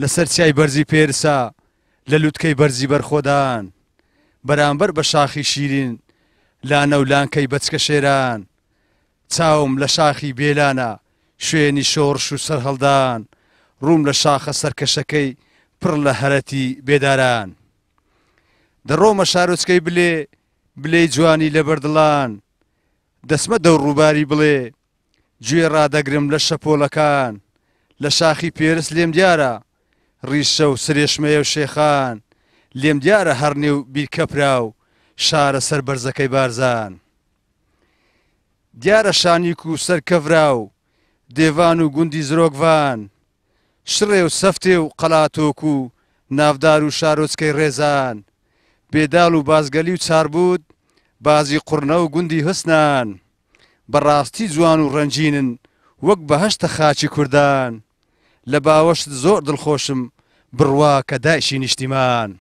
لەسەر چای بەرزی پێرسا لە لووتکەی بەرزی بەرخۆدان بەرامبەر بە شاخی شیرین لا نەولانکەی بەچکە شێران چاوم لە شاخی بێلانە شوێنی شۆڕش و سەر هەڵدان ڕوم لە شاخە سەرکەشەکەی پڕ لە هەرەتی بێداران دەڕۆمە شارۆچکەی بلێ بلێ جوانی لە بەردڵان دەسمە دەو ڕووباری بڵێ گوێ ڕدەگرم لە شەپۆلەکان لە شاخی پێرس لێم دیارە ڕیشە و سرێشمەیە و شێخان لێم دیارە هەرنێ و بیرکەپرا و شارە سەر بەرزەکەی بارزان دیارە شانیک و سەرکەڤرا و دێوان و گوندی زرۆکڤان شڕێ و سەفتێ و قەلاتۆک و ناودار و شارۆچکەی ڕێزان بێداڵ و بازگەلی و چار بوود بازی قڕنە و گوندی هەستان بەڕاستی جوان و ڕەنجینن وەک بەهشتە خاچی کوردان لە باوەشت زۆر دڵخۆشم بڕوا کە دایشی نیشتیمان